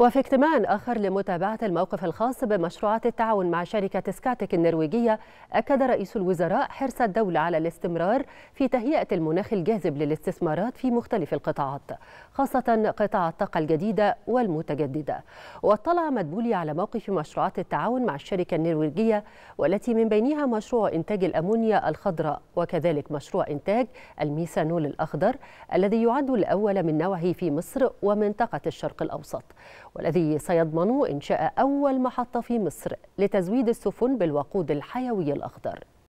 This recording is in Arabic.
وفي اجتماع آخر لمتابعة الموقف الخاص بمشروعات التعاون مع شركة سكاتك النرويجية أكد رئيس الوزراء حرص الدولة على الاستمرار في تهيئة المناخ الجاذب للاستثمارات في مختلف القطاعات خاصة قطاع الطاقة الجديدة والمتجددة واطلع مدبولي على موقف مشروعات التعاون مع الشركة النرويجية والتي من بينها مشروع إنتاج الأمونيا الخضراء وكذلك مشروع إنتاج الميثانول الأخضر الذي يعد الأول من نوعه في مصر ومنطقة الشرق الأوسط والذي سيضمن إنشاء أول محطة في مصر لتزويد السفن بالوقود الحيوي الأخضر